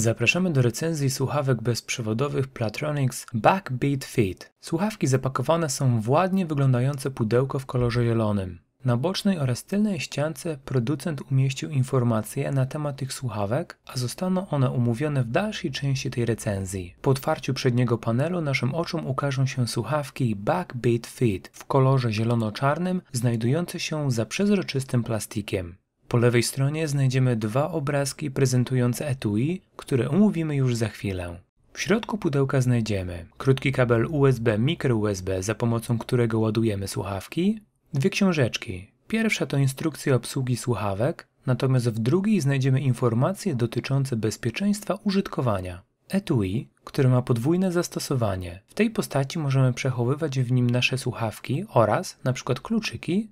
Zapraszamy do recenzji słuchawek bezprzewodowych Platronics Backbeat Fit. Słuchawki zapakowane są w ładnie wyglądające pudełko w kolorze zielonym. Na bocznej oraz tylnej ściance producent umieścił informacje na temat tych słuchawek, a zostaną one umówione w dalszej części tej recenzji. Po otwarciu przedniego panelu naszym oczom ukażą się słuchawki Backbeat Fit w kolorze zielono-czarnym, znajdujące się za przezroczystym plastikiem. Po lewej stronie znajdziemy dwa obrazki prezentujące etui, które omówimy już za chwilę. W środku pudełka znajdziemy krótki kabel USB micro USB, za pomocą którego ładujemy słuchawki, dwie książeczki. Pierwsza to instrukcja obsługi słuchawek, natomiast w drugiej znajdziemy informacje dotyczące bezpieczeństwa użytkowania. Etui, które ma podwójne zastosowanie. W tej postaci możemy przechowywać w nim nasze słuchawki oraz np. kluczyki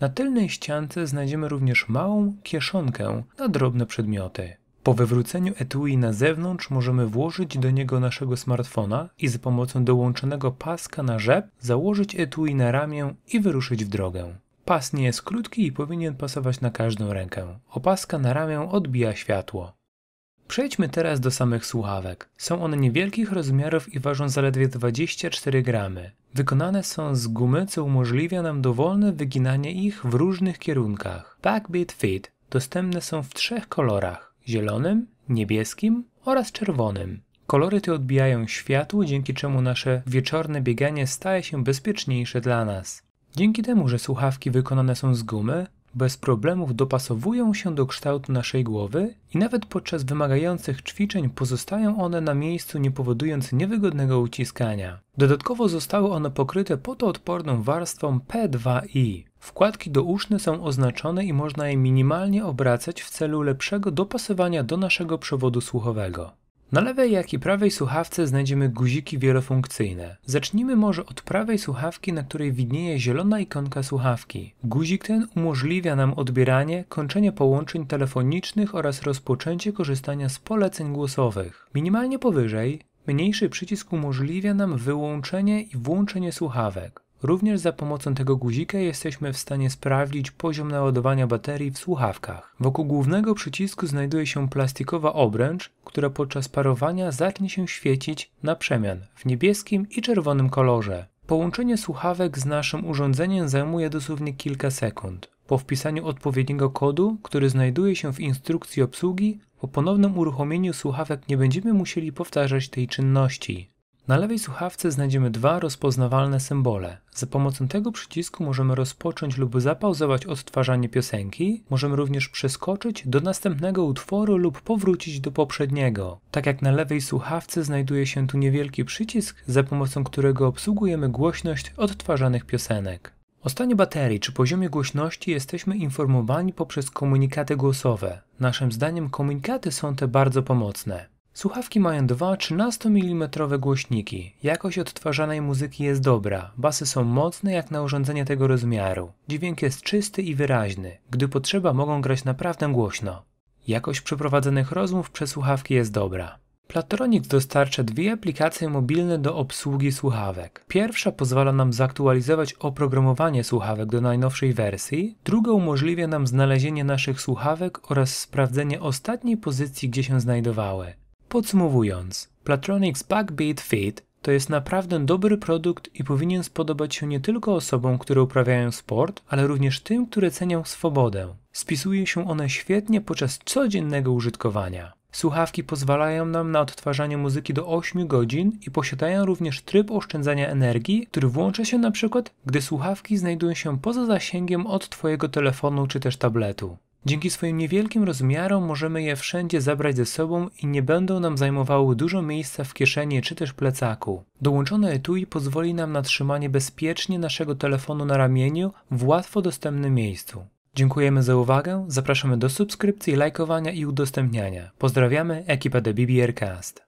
na tylnej ściance znajdziemy również małą kieszonkę na drobne przedmioty. Po wywróceniu etui na zewnątrz możemy włożyć do niego naszego smartfona i za pomocą dołączonego paska na rzep założyć etui na ramię i wyruszyć w drogę. Pas nie jest krótki i powinien pasować na każdą rękę. Opaska na ramię odbija światło. Przejdźmy teraz do samych słuchawek. Są one niewielkich rozmiarów i ważą zaledwie 24 gramy. Wykonane są z gumy, co umożliwia nam dowolne wyginanie ich w różnych kierunkach. Backbeat Fit dostępne są w trzech kolorach: zielonym, niebieskim oraz czerwonym. Kolory te odbijają światło, dzięki czemu nasze wieczorne bieganie staje się bezpieczniejsze dla nas. Dzięki temu, że słuchawki wykonane są z gumy, bez problemów dopasowują się do kształtu naszej głowy i nawet podczas wymagających ćwiczeń pozostają one na miejscu, nie powodując niewygodnego uciskania. Dodatkowo zostały one pokryte potoodporną warstwą P2i. Wkładki do uszny są oznaczone i można je minimalnie obracać w celu lepszego dopasowania do naszego przewodu słuchowego. Na lewej jak i prawej słuchawce znajdziemy guziki wielofunkcyjne. Zacznijmy może od prawej słuchawki, na której widnieje zielona ikonka słuchawki. Guzik ten umożliwia nam odbieranie, kończenie połączeń telefonicznych oraz rozpoczęcie korzystania z poleceń głosowych. Minimalnie powyżej, mniejszy przycisk umożliwia nam wyłączenie i włączenie słuchawek. Również za pomocą tego guzika jesteśmy w stanie sprawdzić poziom naładowania baterii w słuchawkach. Wokół głównego przycisku znajduje się plastikowa obręcz, która podczas parowania zacznie się świecić na przemian w niebieskim i czerwonym kolorze. Połączenie słuchawek z naszym urządzeniem zajmuje dosłownie kilka sekund. Po wpisaniu odpowiedniego kodu, który znajduje się w instrukcji obsługi, po ponownym uruchomieniu słuchawek nie będziemy musieli powtarzać tej czynności. Na lewej słuchawce znajdziemy dwa rozpoznawalne symbole. Za pomocą tego przycisku możemy rozpocząć lub zapauzować odtwarzanie piosenki, możemy również przeskoczyć do następnego utworu lub powrócić do poprzedniego. Tak jak na lewej słuchawce znajduje się tu niewielki przycisk, za pomocą którego obsługujemy głośność odtwarzanych piosenek. O stanie baterii czy poziomie głośności jesteśmy informowani poprzez komunikaty głosowe. Naszym zdaniem komunikaty są te bardzo pomocne. Słuchawki mają dwa 13 mm głośniki. Jakość odtwarzanej muzyki jest dobra. Basy są mocne jak na urządzenie tego rozmiaru. Dźwięk jest czysty i wyraźny. Gdy potrzeba mogą grać naprawdę głośno. Jakość przeprowadzonych rozmów przez słuchawki jest dobra. Platronic dostarcza dwie aplikacje mobilne do obsługi słuchawek. Pierwsza pozwala nam zaktualizować oprogramowanie słuchawek do najnowszej wersji, druga umożliwia nam znalezienie naszych słuchawek oraz sprawdzenie ostatniej pozycji, gdzie się znajdowały. Podsumowując, Platronics Backbeat Fit to jest naprawdę dobry produkt i powinien spodobać się nie tylko osobom, które uprawiają sport, ale również tym, które cenią swobodę. Spisuje się one świetnie podczas codziennego użytkowania. Słuchawki pozwalają nam na odtwarzanie muzyki do 8 godzin i posiadają również tryb oszczędzania energii, który włącza się na przykład, gdy słuchawki znajdują się poza zasięgiem od Twojego telefonu czy też tabletu. Dzięki swoim niewielkim rozmiarom możemy je wszędzie zabrać ze sobą i nie będą nam zajmowały dużo miejsca w kieszeni czy też plecaku. Dołączone etui pozwoli nam na trzymanie bezpiecznie naszego telefonu na ramieniu w łatwo dostępnym miejscu. Dziękujemy za uwagę, zapraszamy do subskrypcji, lajkowania i udostępniania. Pozdrawiamy ekipę The BBR Cast.